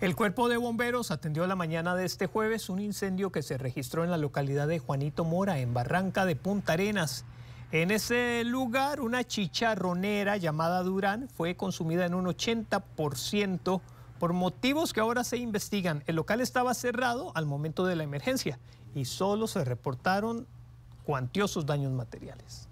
El cuerpo de bomberos atendió la mañana de este jueves un incendio que se registró en la localidad de Juanito Mora, en Barranca de Punta Arenas. En ese lugar, una chicharronera llamada Durán fue consumida en un 80% por motivos que ahora se investigan. El local estaba cerrado al momento de la emergencia y solo se reportaron cuantiosos daños materiales.